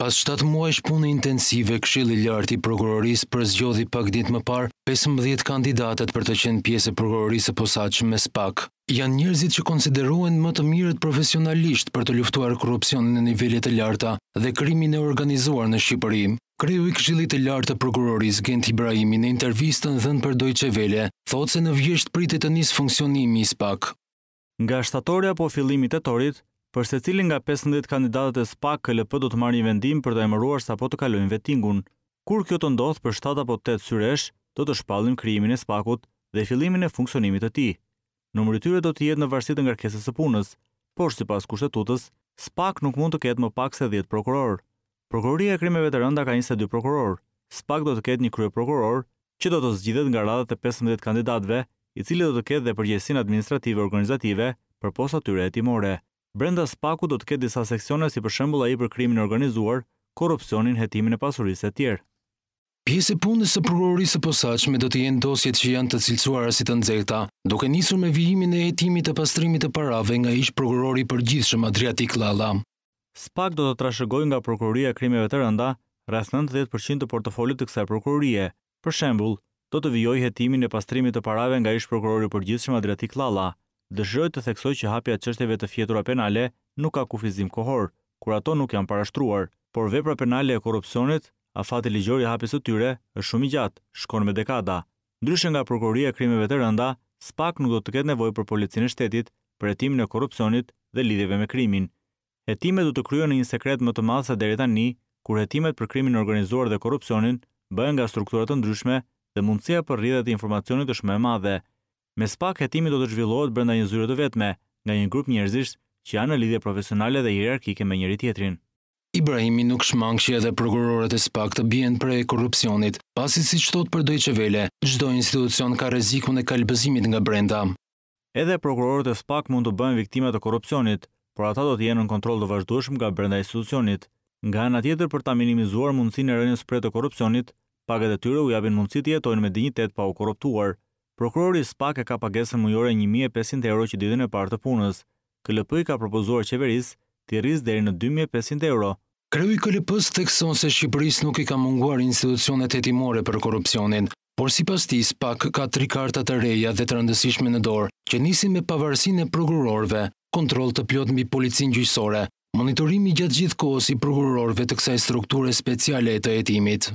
Pas 7 muajsh punë intensive, këshilli lartë i prokurorisë për zgjodhi pak ditë më parë 15 kandidatët për të qenë pjesë e prokurorisë së posaçme me SPAK. Janë njerëzit që konsiderohen më të mirët profesionalisht për të luftuar korrupsionin në nivele të larta dhe krimin e organizuar në Shqipëri. Kreu i këshillit të lartë të prokurorisë Gent Ibrahimi në intervistën dhënë për Deutsche Welle thotë se në vjeshtë pritet të njësë funksionimi i SPAK. Nga shtatorja po fillimi tetorit, Për se cilin nga 15 kandidatët e SPAK, KLP do të marrë një vendim për të emëruar sa po të kalojnë vetingun. Kur kjo të ndodhë për 7 apo 8 syresh, do të shpallin kryimin e SPAC-ut dhe fillimin e funksionimit të ti. Numëri tyre do të jetë në varsit nga ngarkesës e punës, por si pas kushtetutës, SPAK nuk mund të ketë më pak se 10 prokuror. Prokuroria e krimeve të rënda ka 22 prokuror, SPAK do të ketë një krye prokuror që do të zgjidhet nga radhët e 15 kandidatëve, i cili do të ketë dhe përgjegjësinë administrative organizative për posa tyre hetimore. Brenda spaku do të ketë disa seksione si për shembull ai për krimin e organizuar, korrupsionin, hetimin e pasurisë e tjerë. Pjesë e punës së prokurorisë së posaçme do të jenë dosjet që janë të cilësuara si të nxehta, duke nisur me vijimin e hetimit të pastrimit të parave nga ish prokurori i përgjithshëm Adriatik Lalla. Spak do të trashëgojë nga prokuroria e krimeve të rënda rreth 90% të portofolit të kësaj prokurorie. Për shembull, do të vijojë hetimin e pastrimit të parave nga ish prokurori i përgjithshëm Adriatik Lalla dëshiroj të theksoj që hapja qështjeve të fjetura penale nuk ka kufizim kohor, kur ato nuk janë parashtruar, por vepra penale e korupcionit, a fati ligjori hapjes të tyre, është shumë i gjatë, shkon me dekada. Ndryshë nga prokuroria e krimeve të rënda, SPAK nuk do të ketë nevojë për policinë e shtetit për hetimin e korrupsionit dhe lidhjeve me krimin. Hetimet do të kryhen në një sekret më të madh se deri tani, kur hetimet për krimin organizuar dhe korrupsionin bëhen nga struktura të ndryshme dhe mundësia për rrjedhjet e informacionit është më e madhe. Me spak hetimi do të zhvillohet brenda një zyre të vetme nga një grup njerëzish që janë në lidhje profesionale dhe hierarkike me njëri tjetrin. Ibrahimi nuk shmangë që edhe prokurorët e spak të për prej korupcionit, pasi si qëtot për dojë që vele, gjdo institucion ka rezikun e kalbëzimit nga brenda. Edhe prokurorët e spak mund të bëjnë viktime të korupcionit, por ata do të jenë në kontrol të vazhdushmë nga brenda institucionit. Nga nga tjetër për ta minimizuar mundësin e rënjës prej të korupcionit, pagat e tyre u japin mundësit jetojnë me dignitet pa u korruptuar, Prokurori SPAK e ka pagesën mujore 1500 euro që ditën e partë të punës. KLP i ka propozuar qeveris të rrisë deri në 2500 euro. Kreu i KLP-s tekson se Shqipëris nuk i ka munguar institucionet timore për korupcionin, por si pas ti SPAK ka tri karta të reja dhe të rëndësishme në dorë, që nisin me pavarësin e prokurorve, kontrol të pjot mbi policin gjyqësore, monitorimi gjatë gjithë kohës i prokurorve të kësaj strukture speciale të etimit.